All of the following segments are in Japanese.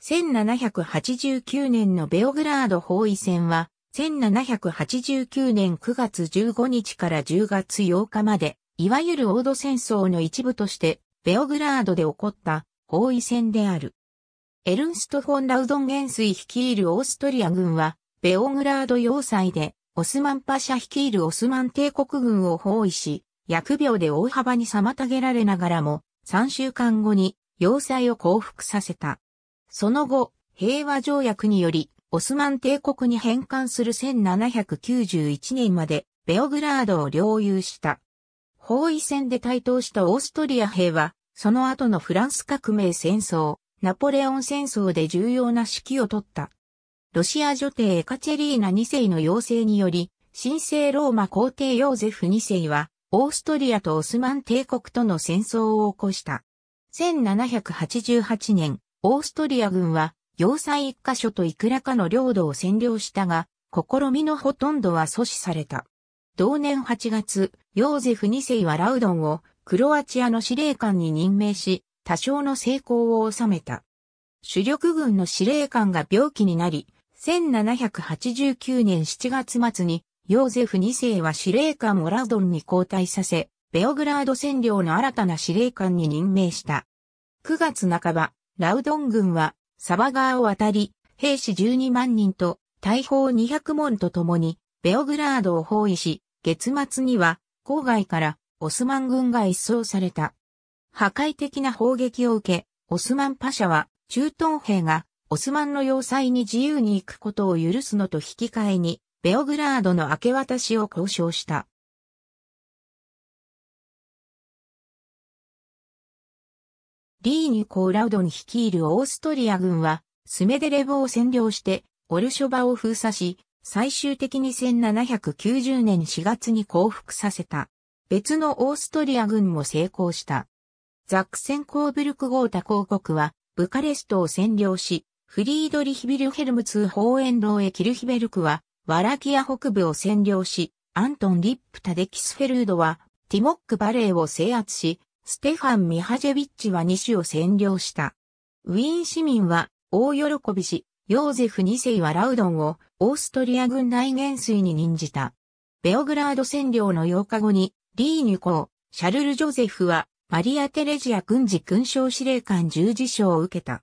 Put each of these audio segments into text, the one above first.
1789年のベオグラード包囲戦は、1789年9月15日から10月8日まで、いわゆるオード戦争の一部として、ベオグラードで起こった包囲戦である。エルンスト・フォン・ラウドン元帥率いるオーストリア軍は、ベオグラード要塞で、オスマンパシャ率いるオスマン帝国軍を包囲し、疫病で大幅に妨げられながらも、3週間後に要塞を降伏させた。その後、平和条約により、オスマン帝国に返還する1791年まで、ベオグラードを領有した。包囲戦で台頭したオーストリア兵は、その後のフランス革命戦争、ナポレオン戦争で重要な指揮を取った。ロシア女帝エカチェリーナ2世の要請により、神聖ローマ皇帝ヨーゼフ2世は、オーストリアとオスマン帝国との戦争を起こした。1788年、オーストリア軍は、要塞一箇所といくらかの領土を占領したが、試みのほとんどは阻止された。同年8月、ヨーゼフ2世はラウドンをクロアチアの司令官に任命し、多少の成功を収めた。主力軍の司令官が病気になり、1789年7月末に、ヨーゼフ2世は司令官をラウドンに交代させ、ベオグラード占領の新たな司令官に任命した。9月半ば、ラウドン軍は、サバ川を渡り、兵士12万人と、大砲200門と共に、ベオグラードを包囲し、月末には、郊外からオスマン軍が一掃された。破壊的な砲撃を受け、オスマンパシャは、駐屯兵が、オスマンの要塞に自由に行くことを許すのと引き換えに、ベオグラードの明け渡しを交渉した。リーニュ・コーラウドン率いるオーストリア軍は、スメデレボを占領して、オルショバを封鎖し、最終的に1790年4月に降伏させた。別のオーストリア軍も成功した。ザックセンコーブルクゴータ公国は、ブカレストを占領し、フリードリヒビルヘルムツーホーエンローキルヒベルクは、ワラキア北部を占領し、アントン・リップタ・デキスフェルードは、ティモック・バレーを制圧し、ステファン・ミハジェビッチは2種を占領した。ウィーン市民は大喜びし、ヨーゼフ2世はラウドンをオーストリア軍大元帥に任じた。ベオグラード占領の8日後に、リーニュ公、シャルル・ジョゼフは、マリア・テレジア軍事勲章司令官十字章を受けた。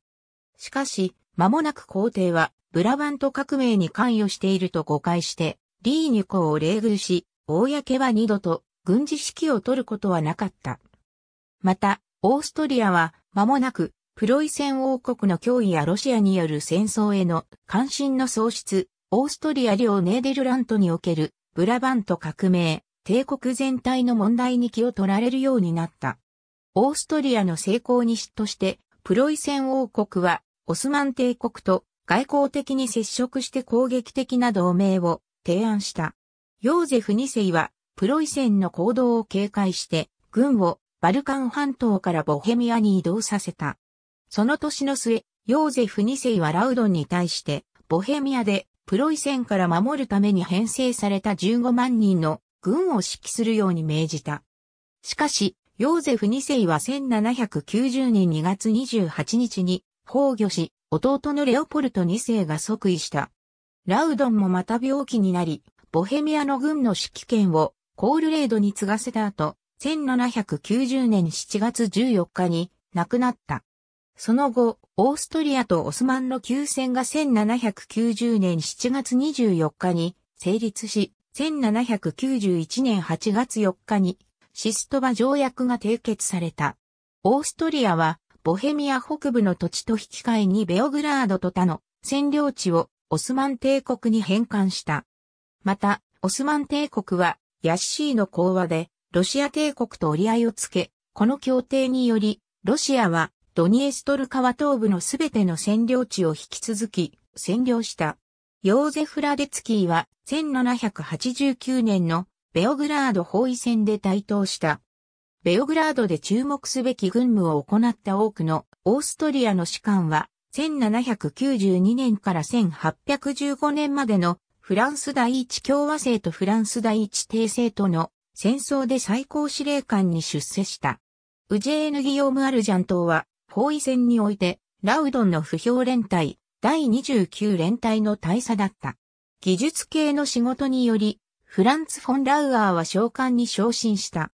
しかし、間もなく皇帝は、ブラバント革命に関与していると誤解して、リーニュ公をグ遇し、公は二度と軍事指揮を取ることはなかった。また、オーストリアは、間もなく、プロイセン王国の脅威やロシアによる戦争への関心の喪失、オーストリア領ネーデルラントにおけるブラバント革命、帝国全体の問題に気を取られるようになった。オーストリアの成功に嫉妬して、プロイセン王国はオスマン帝国と外交的に接触して攻撃的な同盟を提案した。ヨーゼフ2世はプロイセンの行動を警戒して軍をバルカン半島からボヘミアに移動させた。その年の末、ヨーゼフ2世はラウドンに対して、ボヘミアでプロイセンから守るために編成された15万人の軍を指揮するように命じた。しかし、ヨーゼフ2世は1790年2月28日に崩御し、弟のレオポルト2世が即位した。ラウドンもまた病気になり、ボヘミアの軍の指揮権をコールレードに継がせた後、1790年7月14日に亡くなった。その後、オーストリアとオスマンの休戦が1790年7月24日に成立し、1791年8月4日にシストバ条約が締結された。オーストリアは、ボヘミア北部の土地と引き換えにベオグラードと他の占領地をオスマン帝国に返還した。また、オスマン帝国はヤッシーの講和でロシア帝国と折り合いをつけ、この協定により、ロシアはドニエストル川東部のすべての占領地を引き続き占領した。ヨーゼフ・ラデツキーは1789年のベオグラード包囲戦で台頭した。ベオグラードで注目すべき軍務を行った多くのオーストリアの士官は1792年から1815年までのフランス第一共和制とフランス第一帝政との戦争で最高司令官に出世した。ウジェーヌ・ギヨーム・アルジャン島は、包囲戦において、ラウドンの不評連隊、第29連隊の大佐だった。技術系の仕事により、フランツ・フォン・ラウアーは召喚に昇進した。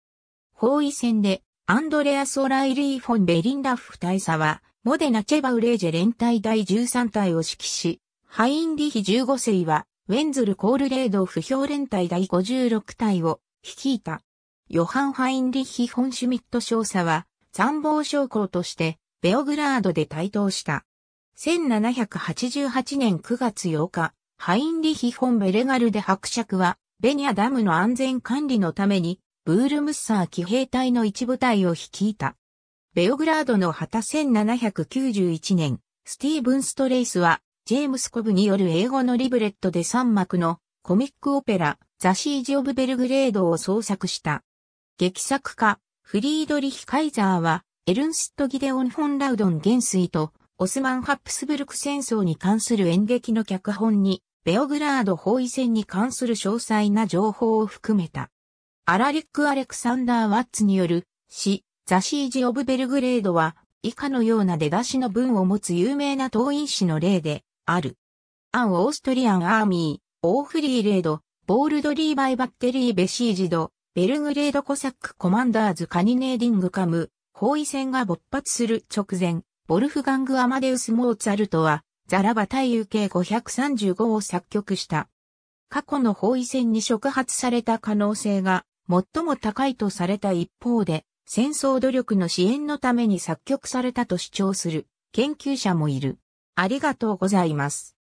包囲戦で、アンドレアス・オライリー・フォン・ベリンラフ大佐は、モデナ・チェバウレージェ連隊第13隊を指揮し、ハインリヒ15世は、ウェンズル・コールレード不評連隊第56隊を率いた。ヨハン・ハインリッヒ・ホンシュミット少佐は、参謀将校として、ベオグラードで台頭した。1788年9月8日、ハインリヒ・ホン・ベレガルで伯爵は、ベニアダムの安全管理のために、ブールムッサー騎兵隊の一部隊を率いた。ベオグラードの旗1791年、スティーブン・ストレイスは、ジェームス・コブによる英語のリブレットで3幕のコミックオペラ、ザ・シージ・オブ・ベルグレードを創作した。劇作家、フリードリヒ・カイザーは、エルンスト・ギデオン・フォン・ラウドン元帥と、オスマン・ハプスブルク戦争に関する演劇の脚本に、ベオグラード包囲戦に関する詳細な情報を含めた。アラリック・アレクサンダー・ワッツによる詩、ザ・シージ・オブ・ベルグレードは、以下のような出だしの文を持つ有名な党員詩の例である。アン・オーストリアン・アーミー、オーフリーレード、ボールドリーバイバッテリーベシージド、ベルグレードコサックコマンダーズカニネーディングカム、包囲戦が勃発する直前、ボルフガング・アマデウス・モーツァルトは、ザラバ対 UK535 を作曲した。過去の包囲戦に触発された可能性が最も高いとされた一方で、戦争努力の支援のために作曲されたと主張する研究者もいる。ありがとうございます。